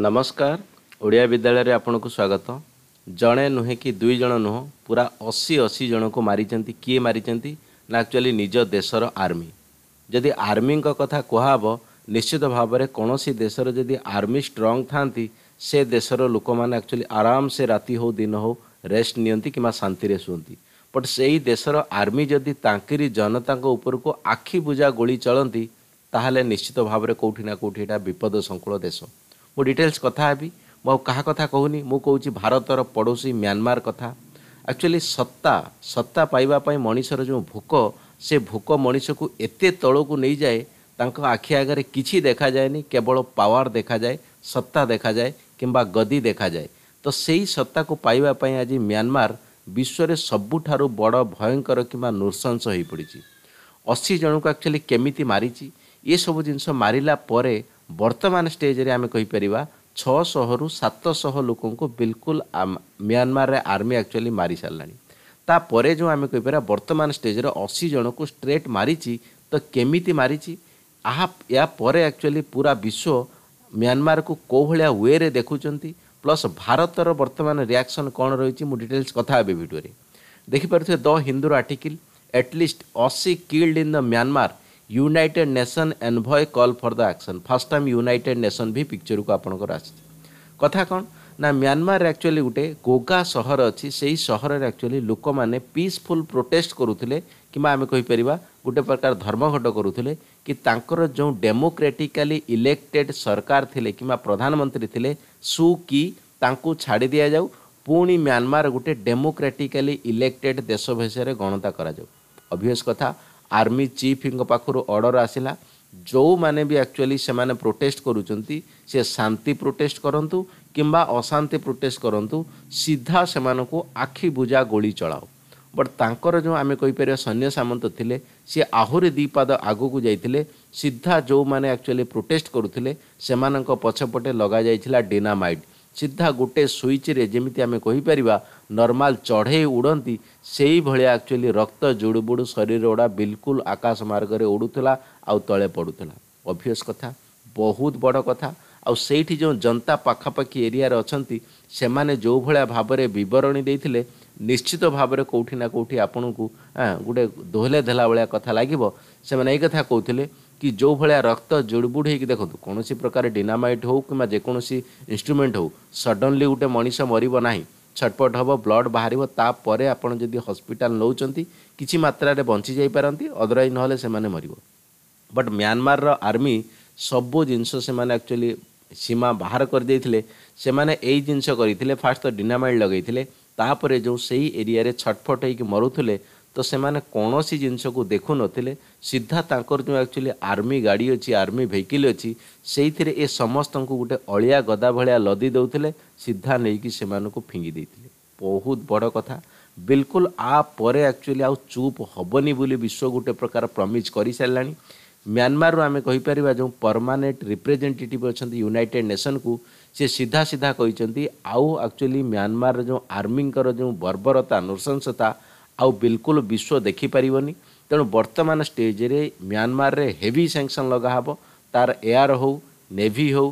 ନମସ୍କାର ଓଡ଼ିଆ ବିଦ୍ୟାଳୟରେ ଆପଣଙ୍କୁ ସ୍ୱାଗତ ଜଣେ ନୁହେଁ କି ଦୁଇ ଜଣ ନୁହଁ ପୁରା ଅଶୀ ଅଶୀ ଜଣଙ୍କୁ ମାରିଛନ୍ତି କିଏ ମାରିଛନ୍ତି ନା ଆକ୍ଚୁଆଲି ନିଜ ଦେଶର ଆର୍ମି ଯଦି ଆର୍ମିଙ୍କ କଥା କୁହାହେବ ନିଶ୍ଚିତ ଭାବରେ କୌଣସି ଦେଶର ଯଦି ଆର୍ମି ଷ୍ଟ୍ରଙ୍ଗ୍ ଥାନ୍ତି ସେ ଦେଶର ଲୋକମାନେ ଆକ୍ଚୁଆଲି ଆରାମସେ ରାତି ହଉ ଦିନ ହଉ ରେଷ୍ଟ ନିଅନ୍ତି କିମ୍ବା ଶାନ୍ତିରେ ଶୁଅନ୍ତି ବଟ୍ ସେଇ ଦେଶର ଆର୍ମି ଯଦି ତାଙ୍କରି ଜନତାଙ୍କ ଉପରକୁ ଆଖି ବୁଜା ଗୁଳି ଚଳନ୍ତି ତାହେଲେ ନିଶ୍ଚିତ ଭାବରେ କେଉଁଠି ନା କେଉଁଠି ଏଇଟା ବିପଦ ସଂକୁଳ ଦେଶ ମୁଁ ଡିଟେଲ୍ସ କଥା ହେବି ମୁଁ ଆଉ କାହା କଥା କହୁନି ମୁଁ କହୁଛି ଭାରତର ପଡ଼ୋଶୀ ମ୍ୟାନମାର କଥା ଆକ୍ଚୁଆଲି ସତ୍ତା ସତ୍ତା ପାଇବା ପାଇଁ ମଣିଷର ଯେଉଁ ଭୋକ ସେ ଭୋକ ମଣିଷକୁ ଏତେ ତଳକୁ ନେଇଯାଏ ତାଙ୍କ ଆଖି ଆଗରେ କିଛି ଦେଖାଯାଏନି କେବଳ ପାୱାର ଦେଖାଯାଏ ସତ୍ତା ଦେଖାଯାଏ କିମ୍ବା ଗଦି ଦେଖାଯାଏ ତ ସେହି ସତ୍ତାକୁ ପାଇବା ପାଇଁ ଆଜି ମ୍ୟାନମାର ବିଶ୍ୱରେ ସବୁଠାରୁ ବଡ଼ ଭୟଙ୍କର କିମ୍ବା ନୃଶଂସ ହୋଇପଡ଼ିଛି ଅଶୀ ଜଣଙ୍କୁ ଆକ୍ଚୁଆଲି କେମିତି ମାରିଛି ଏସବୁ ଜିନିଷ ମାରିଲା ପରେ ବର୍ତ୍ତମାନ ଷ୍ଟେଜରେ ଆମେ କହିପାରିବା ଛଅଶହରୁ ସାତଶହ ଲୋକଙ୍କୁ ବିଲକୁଲ ମିଆଁମାରରେ ଆର୍ମି ଆକ୍ଚୁଆଲି ମାରିସାରିଲାଣି ତାପରେ ଯେଉଁ ଆମେ କହିପାରିବା ବର୍ତ୍ତମାନ ଷ୍ଟେଜରେ ଅଶୀ ଜଣକୁ ଷ୍ଟ୍ରେଟ୍ ମାରିଛି ତ କେମିତି ମାରିଛି ଏହା ଏହା ପରେ ଆକ୍ଚୁଆଲି ପୁରା ବିଶ୍ୱ ମିଆଁମାରକୁ କେଉଁ ଭଳିଆ ୱେରେ ଦେଖୁଛନ୍ତି ପ୍ଲସ୍ ଭାରତର ବର୍ତ୍ତମାନ ରିଆକ୍ସନ୍ କ'ଣ ରହିଛି ମୁଁ ଡିଟେଲ୍ସ କଥା ହେବି ଭିଡ଼ିଓରେ ଦେଖିପାରୁଥିବେ ଦ ହିନ୍ଦୁର ଆର୍ଟିକିଲ୍ ଏଟଲିଷ୍ଟ ଅଶୀ killed in the Myanmar United Nation envoy call for the action first time United Nation ବି ପିକ୍ଚରକୁ ଆପଣଙ୍କର ଆସିଛି କଥା କ'ଣ ନା ମିଆଁମାରରେ ଆକ୍ଚୁଆଲି ଗୋଟେ ଗୋଗା ସହର ଅଛି ସେଇ ସହରରେ ଆକ୍ଚୁଆଲି ଲୋକମାନେ ପିସଫୁଲ୍ ପ୍ରୋଟେଷ୍ଟ କରୁଥିଲେ କିମ୍ବା ଆମେ କହିପାରିବା ଗୋଟେ ପ୍ରକାର ଧର୍ମଘଟ କରୁଥିଲେ କି ତାଙ୍କର ଯେଉଁ ଡେମୋକ୍ରାଟିକାଲି ଇଲେକ୍ଟେଡ୍ ସରକାର ଥିଲେ କିମ୍ବା ପ୍ରଧାନମନ୍ତ୍ରୀ ଥିଲେ ସୁ କି ତାଙ୍କୁ ଛାଡ଼ି ଦିଆଯାଉ ପୁଣି ମିଆଁମାର ଗୋଟେ ଡେମୋକ୍ରାଟିକାଲି ଇଲେକ୍ଟେଡ୍ ଦେଶ ଭାଷାରେ ଗଣତା କରାଯାଉ ଅଭିୟସ୍ କଥା ଆର୍ମି ଚିଫ୍ଙ୍କ ପାଖରୁ ଅର୍ଡ଼ର ଆସିଲା ଯେଉଁମାନେ ବି ଆକ୍ଚୁଆଲି ସେମାନେ ପ୍ରୋଟେଷ୍ଟ କରୁଛନ୍ତି ସେ ଶାନ୍ତି ପ୍ରୋଟେଷ୍ଟ କରନ୍ତୁ କିମ୍ବା ଅଶାନ୍ତି ପ୍ରୋଟେଷ୍ଟ କରନ୍ତୁ ସିଧା ସେମାନଙ୍କୁ ଆଖି ବୁଜା ଗୋଳି ଚଳାଅ ବଟ୍ ତାଙ୍କର ଯେଉଁ ଆମେ କହିପାରିବା ସୈନ୍ୟ ସାମନ୍ତ ଥିଲେ ସିଏ ଆହୁରି ଦୁଇ ପାଦ ଆଗକୁ ଯାଇଥିଲେ ସିଧା ଯେଉଁମାନେ ଆକ୍ଚୁଆଲି ପ୍ରୋଟେଷ୍ଟ କରୁଥିଲେ ସେମାନଙ୍କ ପଛପଟେ ଲଗାଯାଇଥିଲା ଡିନାମାଇଟ୍ ସିଧା ଗୋଟେ ସୁଇଚ୍ରେ ଯେମିତି ଆମେ କହିପାରିବା ନର୍ମାଲ୍ ଚଢ଼େଇ ଉଡ଼ନ୍ତି ସେଇଭଳିଆ ଆକ୍ଚୁଆଲି ରକ୍ତ ଜୁଡ଼ୁବୁଡ଼ୁ ଶରୀର ଗୁଡ଼ା ବିଲକୁଲ ଆକାଶ ମାର୍ଗରେ ଉଡ଼ୁଥିଲା ଆଉ ତଳେ ପଡ଼ୁଥିଲା ଅଭିୟସ୍ କଥା ବହୁତ ବଡ଼ କଥା ଆଉ ସେଇଠି ଯେଉଁ ଜନତା ପାଖାପାଖି ଏରିଆରେ ଅଛନ୍ତି ସେମାନେ ଯେଉଁଭଳିଆ ଭାବରେ ବିବରଣୀ ଦେଇଥିଲେ ନିଶ୍ଚିତ ଭାବରେ କେଉଁଠି ନା କେଉଁଠି ଆପଣଙ୍କୁ ଗୋଟେ ଦୋହଲେ ଦେଲା ଭଳିଆ କଥା ଲାଗିବ ସେମାନେ ଏଇ କଥା କହୁଥିଲେ କି ଯେଉଁ ଭଳିଆ ରକ୍ତ ଜୁଡ଼ବୁଡ଼ ହେଇକି ଦେଖନ୍ତୁ କୌଣସି ପ୍ରକାର ଡିନାମାଇଟ୍ ହଉ କିମ୍ବା ଯେକୌଣସି ଇନ୍ଷ୍ଟ୍ରୁମେଣ୍ଟ ହଉ ସଡନ୍ଲି ଗୋଟେ ମଣିଷ ମରିବ ନାହିଁ ଛଟପଟ ହେବ ବ୍ଲଡ଼୍ ବାହାରିବ ତାପରେ ଆପଣ ଯଦି ହସ୍ପିଟାଲ ନେଉଛନ୍ତି କିଛି ମାତ୍ରାରେ ବଞ୍ଚି ଯାଇପାରନ୍ତି ଅଦରୱାଇଜ୍ ନହେଲେ ସେମାନେ ମରିବ ବଟ୍ ମ୍ୟାନମାରର ଆର୍ମି ସବୁ ଜିନିଷ ସେମାନେ ଆକ୍ଚୁଆଲି ସୀମା ବାହାର କରିଦେଇଥିଲେ ସେମାନେ ଏଇ ଜିନିଷ କରିଥିଲେ ଫାର୍ଷ୍ଟ ତ ଡିନାମାଇଟ୍ ଲଗେଇଥିଲେ ତାପରେ ଯେଉଁ ସେଇ ଏରିଆରେ ଛଟଫଟ ହେଇକି ମରୁଥିଲେ ତ ସେମାନେ କୌଣସି ଜିନିଷକୁ ଦେଖୁନଥିଲେ ସିଧା ତାଙ୍କର ଯେଉଁ ଆକ୍ଚୁଆଲି ଆର୍ମି ଗାଡ଼ି ଅଛି ଆର୍ମି ଭେହିକିଲ୍ ଅଛି ସେଇଥିରେ ଏ ସମସ୍ତଙ୍କୁ ଗୋଟେ ଅଳିଆ ଗଦା ଭଳିଆ ଲଦି ଦେଉଥିଲେ ସିଧା ନେଇକି ସେମାନଙ୍କୁ ଫିଙ୍ଗି ଦେଇଥିଲେ ବହୁତ ବଡ଼ କଥା ବିଲକୁଲ ଆ ପରେ ଆକ୍ଚୁଆଲି ଆଉ ଚୁପ୍ ହେବନି ବୋଲି ବିଶ୍ୱ ଗୋଟେ ପ୍ରକାର ପ୍ରମିଜ୍ କରିସାରିଲାଣି ମ୍ୟାନମାରରୁ ଆମେ କହିପାରିବା ଯେଉଁ ପରମାନେଣ୍ଟ ରିପ୍ରେଜେଣ୍ଟେଟିଭ୍ ଅଛନ୍ତି ୟୁନାଇଟେଡ଼୍ ନେସନ୍କୁ ସେ ସିଧା ସିଧା କହିଛନ୍ତି ଆଉ ଆକ୍ଚୁଆଲି ମ୍ୟାନମାରର ଯେଉଁ ଆର୍ମିଙ୍କର ଯେଉଁ ବର୍ବରତା ନୃଶଂସତା ଆଉ ବିଲକୁଲ ବିଶ୍ୱ ଦେଖିପାରିବନି ତେଣୁ ବର୍ତ୍ତମାନ ଷ୍ଟେଜରେ ମିଆଁମାରରେ ହେଭି ସାଙ୍କସନ୍ ଲଗାହେବ ତାର ଏୟାର ହେଉ ନେଭି ହେଉ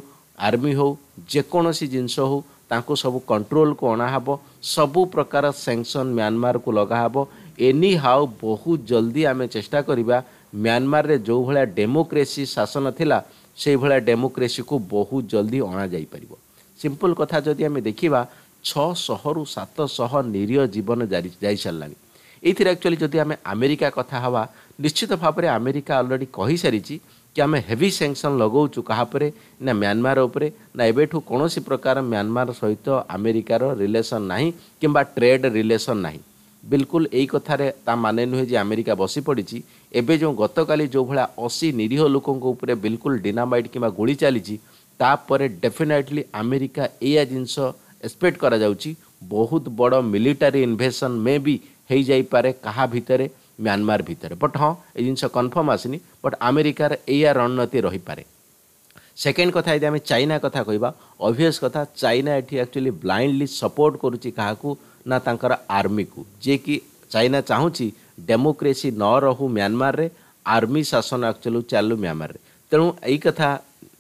ଆର୍ମି ହେଉ ଯେକୌଣସି ଜିନିଷ ହେଉ ତାଙ୍କୁ ସବୁ କଣ୍ଟ୍ରୋଲକୁ ଅଣାହେବ ସବୁ ପ୍ରକାର ସାଙ୍କସନ୍ ମିଆଁମାରକୁ ଲଗାହେବ ଏନି ହାଉ ବହୁତ ଜଲ୍ଦି ଆମେ ଚେଷ୍ଟା କରିବା ମିଆଁମାରରେ ଯେଉଁଭଳିଆ ଡେମୋକ୍ରେସି ଶାସନ ଥିଲା ସେଇଭଳିଆ ଡେମୋକ୍ରେସିକୁ ବହୁତ ଜଲ୍ଦି ଅଣାଯାଇପାରିବ ସିମ୍ପଲ୍ କଥା ଯଦି ଆମେ ଦେଖିବା ଛଅଶହରୁ ସାତଶହ ନିରୀହ ଜୀବନ ଯାଇସାରିଲାଣି ଏଇଥିରେ ଆକ୍ଚୁଆଲି ଯଦି ଆମେ ଆମେରିକା କଥା ହେବା ନିଶ୍ଚିତ ଭାବରେ ଆମେରିକା ଅଲରେଡ଼ି କହିସାରିଛି କି ଆମେ ହେଭି ସେଙ୍କସନ୍ ଲଗାଉଛୁ କାହା ଉପରେ ନା ମ୍ୟାନମାର ଉପରେ ନା ଏବେଠୁ କୌଣସି ପ୍ରକାର ମ୍ୟାନମାର ସହିତ ଆମେରିକାର ରିଲେସନ୍ ନାହିଁ କିମ୍ବା ଟ୍ରେଡ୍ ରିଲେସନ୍ ନାହିଁ ବିଲକୁଲ ଏଇ କଥାରେ ତା ମାନେ ନୁହେଁ ଯେ ଆମେରିକା ବସି ପଡ଼ିଛି ଏବେ ଯେଉଁ ଗତକାଲି ଯେଉଁଭଳିଆ ଅଶୀ ନିରୀହ ଲୋକଙ୍କ ଉପରେ ବିଲକୁଲ ଡିନାମାଇଟ୍ କିମ୍ବା ଗୁଳି ଚାଲିଛି ତାପରେ ଡେଫିନେଟଲି ଆମେରିକା ଏଇଆ ଜିନିଷ ଏକ୍ସପେକ୍ଟ କରାଯାଉଛି ବହୁତ ବଡ଼ ମିଲିଟାରୀ ଇନଭେସନ୍ ମେ ବି ହେଇଯାଇପାରେ କାହା ଭିତରେ ମ୍ୟାନମାର ଭିତରେ ବଟ୍ ହଁ ଏ ଜିନିଷ କନଫର୍ମ ଆସିନି ବଟ୍ ଆମେରିକାର ଏଇଆ ରଣନୀତି ରହିପାରେ ସେକେଣ୍ଡ କଥା ଯଦି ଆମେ ଚାଇନା କଥା କହିବା ଅଭିଅସ୍ କଥା ଚାଇନା ଏଠି ଆକ୍ଚୁଆଲି ବ୍ଲାଇଣ୍ଡଲି ସପୋର୍ଟ କରୁଛି କାହାକୁ ନା ତାଙ୍କର ଆର୍ମିକୁ ଯିଏକି ଚାଇନା ଚାହୁଁଛି ଡେମୋକ୍ରେସି ନ ରହୁ ମ୍ୟାନମାରରେ ଆର୍ମି ଶାସନ ଆକ୍ଚୁଆଲି ଚାଲୁ ମ୍ୟାନମାରରେ ତେଣୁ ଏଇ କଥା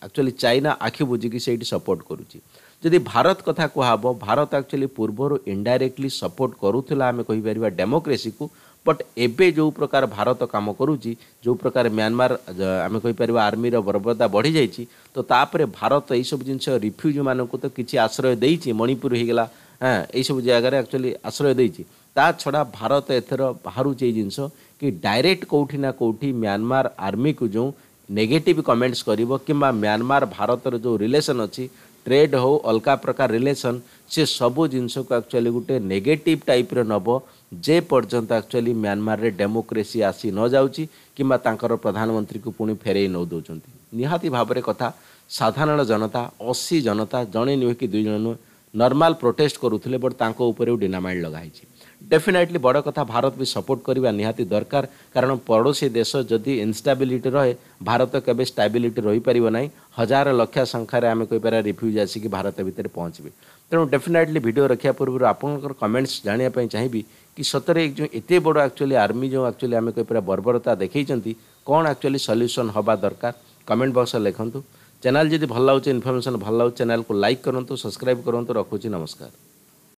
ଆକ୍ଚୁଆଲି ଚାଇନା ଆଖି ବୁଝିକି ସେଇଠି ସପୋର୍ଟ କରୁଛି ଯଦି ଭାରତ କଥା କୁହାହେବ ଭାରତ ଆକ୍ଚୁଆଲି ପୂର୍ବରୁ ଇଣ୍ଡାଇରେକ୍ଟଲି ସପୋର୍ଟ କରୁଥିଲା ଆମେ କହିପାରିବା ଡେମୋକ୍ରେସିକୁ ବଟ୍ ଏବେ ଯେଉଁ ପ୍ରକାର ଭାରତ କାମ କରୁଛି ଯେଉଁ ପ୍ରକାର ମ୍ୟାନମାର ଆମେ କହିପାରିବା ଆର୍ମିର ବର୍ବତା ବଢ଼ିଯାଇଛି ତ ତାପରେ ଭାରତ ଏହିସବୁ ଜିନିଷ ରିଫ୍ୟୁଜିମାନଙ୍କୁ ତ କିଛି ଆଶ୍ରୟ ଦେଇଛି ମଣିପୁର ହୋଇଗଲା ହଁ ଏହିସବୁ ଜାଗାରେ ଆକ୍ଚୁଆଲି ଆଶ୍ରୟ ଦେଇଛି ତା ଛଡ଼ା ଭାରତ ଏଥର ବାହାରୁଛି ଏଇ ଜିନିଷ କି ଡାଇରେକ୍ଟ କେଉଁଠି ନା କେଉଁଠି ମ୍ୟାନମାର ଆର୍ମିକୁ ଯେଉଁ ନେଗେଟିଭ୍ କମେଣ୍ଟସ୍ କରିବ କିମ୍ବା ମ୍ୟାନମାର ଭାରତର ଯେଉଁ ରିଲେସନ୍ ଅଛି ଟ୍ରେଡ୍ ହେଉ ଅଲଗା ପ୍ରକାର ରିଲେସନ୍ ସେ ସବୁ ଜିନିଷକୁ ଆକ୍ଚୁଆଲି ଗୋଟେ ନେଗେଟିଭ୍ ଟାଇପ୍ର ନେବ ଯେପର୍ଯ୍ୟନ୍ତ ଆକ୍ଚୁଆଲି ମ୍ୟାନମାରରେ ଡେମୋକ୍ରେସି ଆସି ନଯାଉଛି କିମ୍ବା ତାଙ୍କର ପ୍ରଧାନମନ୍ତ୍ରୀକୁ ପୁଣି ଫେରାଇ ନେଉ ଦେଉଛନ୍ତି ନିହାତି ଭାବରେ କଥା ସାଧାରଣ ଜନତା ଅଶୀ ଜନତା ଜଣେ ନୁହେଁ କି ଦୁଇ ଜଣ ନୁହେଁ ନର୍ମାଲ୍ ପ୍ରୋଟେଷ୍ଟ କରୁଥିଲେ ବଟ୍ ତାଙ୍କ ଉପରେ ଡିନାମାଇଟ୍ ଲଗାହେଇଛି ଡେଫିନାଇଟଲି ବଡ଼ କଥା ଭାରତ ବି ସପୋର୍ଟ କରିବା ନିହାତି ଦରକାର କାରଣ ପଡ଼ୋଶୀ ଦେଶ ଯଦି ଇନଷ୍ଟାବିଲିଟି ରହେ ଭାରତ କେବେ ଷ୍ଟାବିଲିଟି ରହିପାରିବ ନାହିଁ ହଜାର ଲକ୍ଷ ସଂଖ୍ୟାରେ ଆମେ କହିପାରିବା ରିଫ୍ୟୁଜି ଆସିକି ଭାରତ ଭିତରେ ପହଞ୍ଚିବେ ତେଣୁ ଡେଫିନାଇଟଲି ଭିଡ଼ିଓ ରଖିବା ପୂର୍ବରୁ ଆପଣଙ୍କର କମେଣ୍ଟସ୍ ଜାଣିବା ପାଇଁ ଚାହିଁବି କି ସତରେ ଯେଉଁ ଏତେ ବଡ଼ ଆକ୍ଚୁଆଲି ଆର୍ମି ଯେଉଁ ଆକ୍ଚୁଆଲି ଆମେ କହିପାରିବା ବର୍ବରତା ଦେଖେଇଛନ୍ତି କ'ଣ ଆକ୍ଚୁଆଲି ସଲ୍ୟୁସନ୍ ହେବା ଦରକାର କମେଣ୍ଟ ବକ୍ସରେ ଲେଖନ୍ତୁ ଚ୍ୟାନେଲ୍ ଯଦି ଭଲ ଲାଗୁଛି ଇନଫର୍ମେସନ୍ ଭଲ ଲାଗୁଛି ଚ୍ୟାନେଲ୍କୁ ଲାଇକ୍ କରନ୍ତୁ ସବସ୍କ୍ରାଇବ୍ କରନ୍ତୁ ରଖୁଛି ନମସ୍କାର